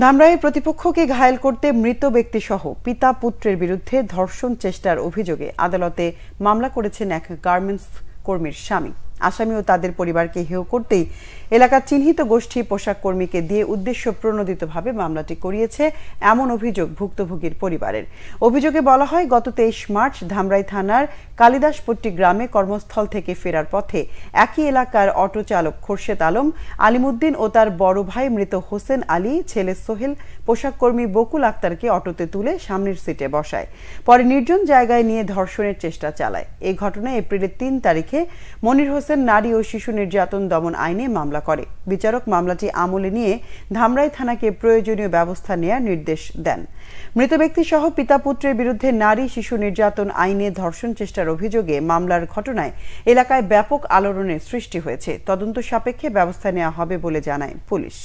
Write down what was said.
ধামরাই প্রতিপক্ষকে ঘায়েল করতে মৃত ব্যক্তিসহ পিতা পুত্রের বিরুদ্ধে ধর্ষণ চেষ্টার অভিযোগে আদালতে মামলা করেছেন এক গার্মেন্টস কর্মীর স্বামী আসামি ও তাদের পরিবারকে হেয় করতেই এলাকার চিহ্নিত গোষ্ঠী পোশাক কর্মীকে দিয়ে উদ্দেশ্য প্রণোদিতভাবে মামলাটি করিয়েছে এমন অভিযোগ ভুক্তভোগীর পরিবারের অভিযোগে বলা হয় গত তেইশ মার্চ ধামরাই থানার কালিদাসপট্টি গ্রামে কর্মস্থল থেকে ফেরার পথে একই এলাকার অটো চালক খোরশেদ আলম আলিমুদ্দিন ও তার বড় ভাই মৃত হোসেন আলী ছেলে সোহেল পোশাক কর্মী বকুল আক্তারকে অটোতে তুলে সামনের সিটে বসায় পরে নির্জন জায়গায় নিয়ে ধর্ষণের চেষ্টা চালায় এই ঘটনায় এপ্রিলের তিন তারিখে মনির হোসেন নারী ও শিশু নির্যাতন দমন আইনে মামলা করে বিচারক মামলাটি আমলে নিয়ে ধামরাই থানাকে প্রয়োজনীয় ব্যবস্থা নেয়ার নির্দেশ দেন মৃত ব্যক্তি সহ পিতা পুত্রের বিরুদ্ধে নারী শিশু নির্যাতন আইনে ধর্ষণ চেষ্টার অভিযোগে মামলার ঘটনায় এলাকায় ব্যাপক আলোড়নের সৃষ্টি হয়েছে তদন্ত সাপেক্ষে ব্যবস্থা নেওয়া হবে বলে জানায় পুলিশ